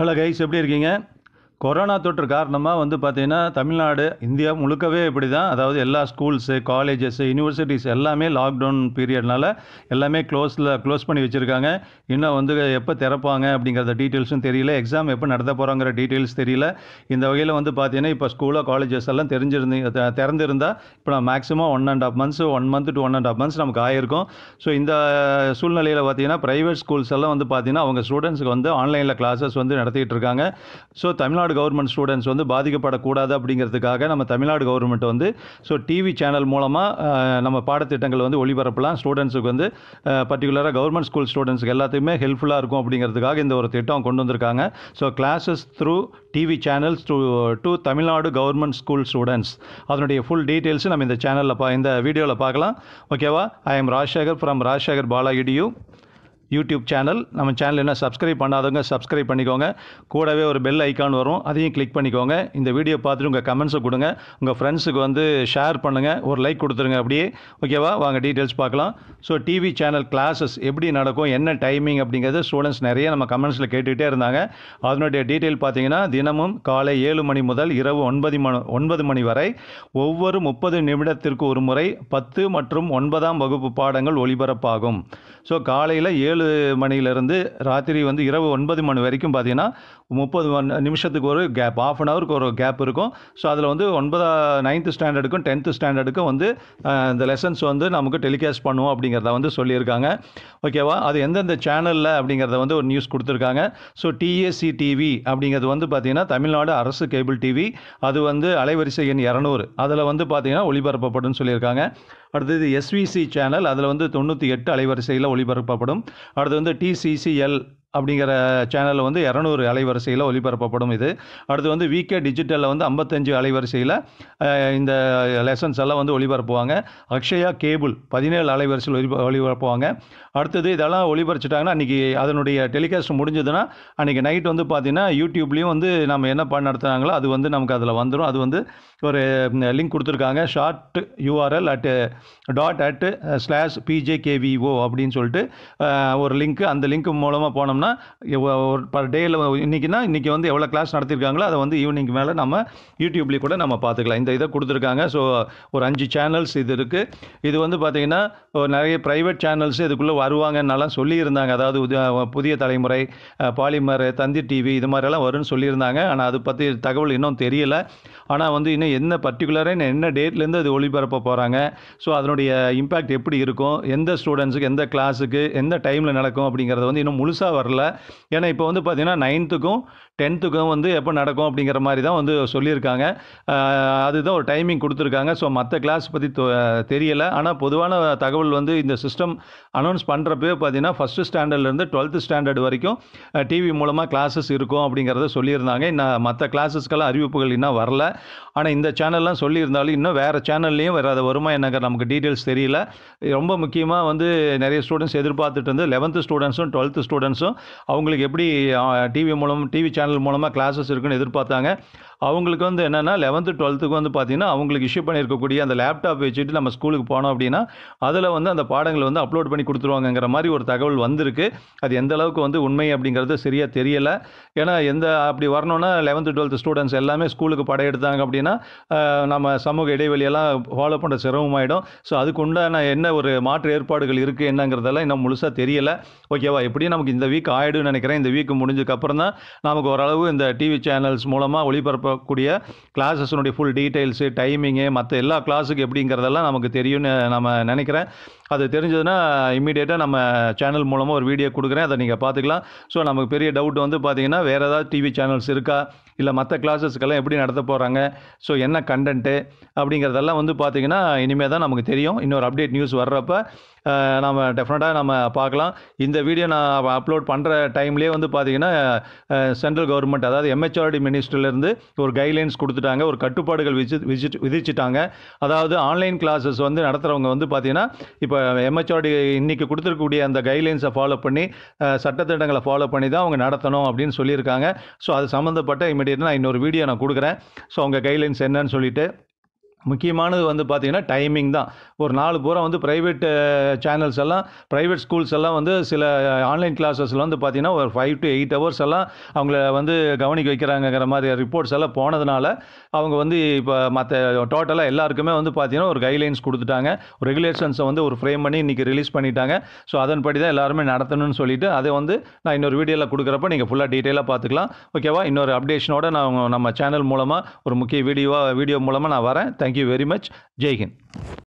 Hello guys எப்படி இருக்கீங்க corona தொற்று காரணமாக வந்து பார்த்திங்கன்னா தமிழ்நாடு இந்தியா முழுக்கவே இப்படி தான் அதாவது எல்லா ஸ்கூல்ஸு காலேஜஸ்ஸு யூனிவர்சிட்டிஸ் எல்லாமே லாக்டவுன் பீரியட்னால எல்லாமே க்ளோஸில் க்ளோஸ் பண்ணி வச்சுருக்காங்க இன்னும் வந்து எப்போ திறப்பாங்க அப்படிங்கிறத டீட்டெயில்ஸும் தெரியல எக்ஸாம் எப்போ நடத்த போகிறோங்கிற டீட்டெயில்ஸ் தெரியல இந்த வகையில் வந்து பார்த்திங்கன்னா இப்போ ஸ்கூலோ காலேஜஸ் எல்லாம் தெரிஞ்சிருந்து திறந்துருந்தால் இப்போ நான் maximum one and half months one month to one and half months நமக்கு ஆயிருக்கும் ஸோ இந்த சூழ்நிலையில் பார்த்திங்கன்னா ப்ரைவேட் ஸ்கூல்ஸ் எல்லாம் வந்து பார்த்திங்கன்னா அவங்க ஸ்டூடெண்ட்ஸுக்கு வந்து ஆன்லைனில் கிளாஸஸ் வந்து நடத்திட்டு இருக்காங்க so Tamil Nadu Tamil Nadu government students வந்து பாதிக்கப்படக்கூடாது அப்படிங்கிறதுக்காக நம்ம தமிழ்நாடு கவர்மெண்ட் வந்து ஸோ டிவி சேனல் மூலமாக நம்ம பாடத்திட்டங்கள் வந்து ஒளிபரப்பலாம் ஸ்டூடெண்ட்ஸுக்கு வந்து பர்டிகுலராக கவர்மெண்ட் ஸ்கூல் ஸ்டூடெண்ட்ஸுக்கு எல்லாத்தையுமே ஹெல்ப்ஃபுல்லாக இருக்கும் அப்படிங்கிறதுக்காக இந்த ஒரு திட்டம் கொண்டு வந்திருக்காங்க so classes through TV channels to to Tamil Nadu government school students அதனுடைய ஃபுல் டீட்டெயில்ஸ் நம்ம இந்த சேனலில் பா இந்த வீடியோவில் பார்க்கலாம் ஓகேவா I am Rajasekar from Rajasekar Bala edu YouTube channel நம்ம சேனல் என்ன சப்ஸ்கிரைப் பண்ணாதவங்க சப்ஸ்கிரைப் பண்ணிக்கோங்க கூடவே ஒரு பெல் ஐக்கான் வரும் அதையும் கிளிக் பண்ணிக்கோங்க இந்த வீடியோ பார்த்துட்டு உங்கள் கமெண்ட்ஸை கொடுங்க உங்கள் ஃப்ரெண்ட்ஸுக்கு வந்து ஷேர் பண்ணுங்கள் ஒரு லைக் கொடுத்துருங்க அப்படியே ஓகேவா வாங்க டீட்டெயில்ஸ் பார்க்கலாம் ஸோ டிவி சேனல் கிளாஸஸ் எப்படி நடக்கும் என்ன டைமிங் அப்படிங்கிறது ஸ்டூடெண்ட்ஸ் நிறைய நம்ம கமெண்ட்ஸில் கேட்டுகிட்டே இருந்தாங்க அதனுடைய டீட்டெயில் பார்த்தீங்கன்னா தினமும் காலை ஏழு மணி முதல் இரவு ஒன்பது மணி ஒன்பது மணி வரை ஒவ்வொரு முப்பது நிமிடத்திற்கு ஒரு முறை பத்து மற்றும் ஒன்பதாம் வகுப்பு பாடங்கள் ஒளிபரப்பாகும் ஸோ காலையில் ஏழு ஏழு மணிலேருந்து ராத்திரி வந்து இரவு ஒன்பது மணி வரைக்கும் பார்த்தீங்கன்னா முப்பது நிமிஷத்துக்கு ஒரு கேப் ஆஃப் அன் ஹவருக்கு ஒரு கேப் இருக்கும் ஸோ அதில் வந்து ஒன்பதா நைன்த்து ஸ்டாண்டர்டுக்கும் டென்த்து ஸ்டாண்டர்டுக்கும் வந்து இந்த லெசன்ஸ் வந்து நமக்கு டெலிகாஸ்ட் பண்ணுவோம் அப்படிங்கிறத வந்து சொல்லியிருக்காங்க ஓகேவா அது எந்தெந்த சேனலில் அப்படிங்கிறத வந்து ஒரு நியூஸ் கொடுத்துருக்காங்க ஸோ டிஎஸ்சி டிவி அப்படிங்கிறது வந்து பார்த்திங்கன்னா தமிழ்நாடு அரசு கேபிள் டிவி அது வந்து அலைவரிசை எண் இரநூறு அதில் வந்து பார்த்திங்கன்னா ஒளிபரப்பப்படும் சொல்லியிருக்காங்க அடுத்தது எஸ்விசி சேனல் அதில் வந்து தொண்ணூற்றி எட்டு அலைவரிசையில் ஒளிபரப்பப்படும் அடுத்து வந்து டிசிசிஎல் அப்படிங்கிற சேனலில் வந்து இரநூறு அலைவரிசையில் ஒளிபரப்பப்படும் இது அடுத்து வந்து விகே டிஜிட்டலில் வந்து ஐம்பத்தஞ்சு அலைவரிசையில் இந்த லெசன்ஸ் எல்லாம் வந்து ஒளிபரப்புவாங்க அக்ஷயா கேபிள் பதினேழு அலைவரிசையில் ஒளி ஒளிபரப்புவாங்க அடுத்தது இதெல்லாம் ஒளிபரச்சிட்டாங்கன்னா அன்றைக்கி அதனுடைய டெலிகாஸ்ட் முடிஞ்சதுன்னா அன்றைக்கி நைட் வந்து பார்த்திங்கன்னா யூடியூப்லேயும் வந்து நம்ம என்ன பண்ண நடத்துனாங்களோ அது வந்து நமக்கு அதில் வந்துடும் அது வந்து ஒரு லிங்க் கொடுத்துருக்காங்க short URL at dot at slash BJKVO அப்படின்னு சொல்லிட்டு ஒரு லிங்க் அந்த லிங்க் மூலமாக போனோம்னா பண்ணோம்னா ஒரு பர் டேயில் இன்றைக்கினா இன்றைக்கி வந்து எவ்வளோ கிளாஸ் நடத்திருக்காங்களோ அதை வந்து ஈவினிங் மேலே நம்ம யூடியூப்லேயே கூட நம்ம பார்த்துக்கலாம் இந்த இதை கொடுத்துருக்காங்க ஸோ ஒரு அஞ்சு சேனல்ஸ் இது இருக்குது இது வந்து பார்த்திங்கன்னா நிறைய ப்ரைவேட் சேனல்ஸ் இதுக்குள்ளே வருவாங்கன்னாலாம் சொல்லியிருந்தாங்க அதாவது புதிய தலைமுறை பாலிமர் தந்தி டிவி இது மாதிரிலாம் வரும்னு சொல்லியிருந்தாங்க ஆனால் அதை பற்றி தகவல் இன்னும் தெரியல ஆனால் வந்து இன்னும் என்ன பர்டிகுலராக என்ன டேட்லேருந்து அது ஒளிபரப்ப போகிறாங்க ஸோ அதனுடைய இம்பேக்ட் எப்படி இருக்கும் எந்த ஸ்டூடெண்ட்ஸுக்கு எந்த கிளாஸுக்கு எந்த டைமில் நடக்கும் அப்படிங்கிறத வந்து இன்னும் முழுசாக வர வரல ஏன்னா இப்போ வந்து பார்த்திங்கன்னா நைன்த்துக்கும் டென்த்துக்கும் வந்து எப்போ நடக்கும் அப்படிங்கிற மாதிரி தான் வந்து சொல்லியிருக்காங்க அதுதான் ஒரு டைமிங் கொடுத்துருக்காங்க ஸோ மற்ற கிளாஸ் பற்றி தெரியலை ஆனால் பொதுவான தகவல் வந்து இந்த சிஸ்டம் அனௌன்ஸ் பண்ணுறப்பே பார்த்தீங்கன்னா ஃபஸ்ட்டு ஸ்டாண்டர்ட்லேருந்து டுவெல்த்து ஸ்டாண்டர்ட் வரைக்கும் டிவி மூலமாக கிளாஸஸ் இருக்கும் அப்படிங்கிறத சொல்லியிருந்தாங்க இன்னும் மற்ற கிளாஸஸ்க்கெல்லாம் அறிவிப்புகள் இன்னும் வரல ஆனால் இந்த சேனல்லாம் சொல்லியிருந்தாலும் இன்னும் வேறு சேனல்லையும் வேறு அதை வருமா என்னங்கிற நமக்கு டீட்டெயில்ஸ் தெரியல ரொம்ப முக்கியமாக வந்து நிறைய ஸ்டூடெண்ட்ஸ் எதிர்பார்த்துட்டு வந்து லெவன்த்து ஸ்டூடெண்ட்ஸும் டுவெல்த்து ஸ்டூடெண்ட்ஸும் அவங்களுக்கு எப்படி டிவி மூலம் டிவி சேனல் மூலமாக கிளாஸஸ் இருக்குன்னு எதிர்பார்த்தாங்க அவங்களுக்கு வந்து என்னென்னா லெவன்த்து டுவெல்த்துக்கு வந்து பார்த்திங்கன்னா அவங்களுக்கு இஷ்யூ பண்ணியிருக்கக்கூடிய அந்த லேப்டாப் வச்சுட்டு நம்ம ஸ்கூலுக்கு போனோம் அப்படின்னா அதில் வந்து அந்த பாடங்களை வந்து அப்லோட் பண்ணி கொடுத்துருவாங்கங்கிற மாதிரி ஒரு தகவல் வந்திருக்கு அது எந்த அளவுக்கு வந்து உண்மை அப்படிங்கிறது சரியாக தெரியலை ஏன்னா எந்த அப்படி வரணும்னா லெவன்த்து டுவெல்த்து ஸ்டூடெண்ட்ஸ் எல்லாமே ஸ்கூலுக்கு படையெடுத்தாங்க அப்படின்னா நம்ம சமூக இடைவெளியெல்லாம் ஃபாலோ பண்ணுற சிரமமாயிடும் ஸோ அதுக்கு உண்டான என்ன ஒரு மாற்று ஏற்பாடுகள் இருக்குது என்னங்கிறதெல்லாம் இன்னும் முழுசாக தெரியலை ஓகேவா எப்படியும் நமக்கு இந்த வீக் ஆயிடும்னு நினைக்கிறேன் இந்த வீக் முடிஞ்சதுக்கப்புறம் தான் நமக்கு ஓரளவு இந்த டிவி சேனல்ஸ் மூலமாக ஒளிபரப்பு இருக்கக்கூடிய கிளாஸஸ்னுடைய ஃபுல் டீட்டெயில்ஸு டைமிங்கு மற்ற எல்லா கிளாஸுக்கு எப்படிங்கிறதெல்லாம் நமக்கு தெரியும்னு நம்ம நினைக்கிறேன் அது தெரிஞ்சதுன்னா இம்மிடியேட்டாக நம்ம சேனல் மூலமாக ஒரு வீடியோ கொடுக்குறேன் அதை நீங்கள் பார்த்துக்கலாம் ஸோ நமக்கு பெரிய டவுட் வந்து பார்த்தீங்கன்னா வேறு ஏதாவது டிவி சேனல்ஸ் இருக்கா இல்லை மற்ற கிளாஸஸ்க்கெல்லாம் எப்படி நடத்த போகிறாங்க ஸோ என்ன கண்டென்ட்டு அப்படிங்கிறதெல்லாம் வந்து பார்த்திங்கன்னா இனிமேல் தான் நமக்கு தெரியும் இன்னொரு அப்டேட் நியூஸ் வர்றப்ப நம்ம டெஃபினட்டாக நம்ம பார்க்கலாம் இந்த வீடியோ நான் அப்லோட் பண்ணுற டைம்லேயே வந்து பார்த்திங்கன்னா சென்ட்ரல் கவர்மெண்ட் அதாவது எம்ஹெச்ஆர்டி மினிஸ்டர்லேருந்து ஒரு கைட்லைன்ஸ் கொடுத்துட்டாங்க ஒரு கட்டுப்பாடுகள் விதிச்சிட்டாங்க அதாவது ஆன்லைன் கிளாஸஸ் வந்து நடத்துகிறவங்க வந்து பார்த்திங்கன்னா இப்போ இப்போ இன்னைக்கு இன்றைக்கி கொடுத்துருக்கக்கூடிய அந்த கைட்லைன்ஸை ஃபாலோ பண்ணி சட்டத்திட்டங்களை ஃபாலோ பண்ணி தான் அவங்க நடத்தணும் அப்படின்னு சொல்லியிருக்காங்க ஸோ அது சம்மந்தப்பட்ட இமீடியட்டாக நான் இன்னொரு வீடியோ நான் கொடுக்குறேன் ஸோ அவங்க கைட்லைன்ஸ் என்னன்னு சொல்லிவிட்டு முக்கியமானது வந்து பார்த்திங்கன்னா டைமிங் தான் ஒரு நாலு பூரா வந்து ப்ரைவேட் சேனல்ஸ் எல்லாம் ப்ரைவேட் ஸ்கூல்ஸ் எல்லாம் வந்து சில ஆன்லைன் கிளாஸஸில் வந்து பார்த்திங்கன்னா ஒரு ஃபைவ் டு எயிட் ஹவர்ஸ் எல்லாம் அவங்கள வந்து கவனிக்க வைக்கிறாங்கிற மாதிரி ரிப்போர்ட்ஸ் எல்லாம் போனதுனால அவங்க வந்து இப்போ மற்ற டோட்டலாக எல்லாருக்குமே வந்து பார்த்திங்கன்னா ஒரு கைட்லைன்ஸ் கொடுத்துட்டாங்க ரெகுலேஷன்ஸை வந்து ஒரு ஃப்ரேம் பண்ணி இன்றைக்கி ரிலீஸ் பண்ணிட்டாங்க ஸோ அதன்படி தான் எல்லாருமே நடத்தணும்னு சொல்லிட்டு அதை வந்து நான் இன்னொரு வீடியோவில் கொடுக்குறப்ப நீங்கள் ஃபுல்லாக டீட்டெயிலாக பார்த்துக்கலாம் ஓகேவா இன்னொரு அப்டேஷனோட நான் நம்ம சேனல் மூலமாக ஒரு முக்கிய வீடியோவாக வீடியோ மூலமாக நான் வரேன் thank Thank you very much. Jai Hind.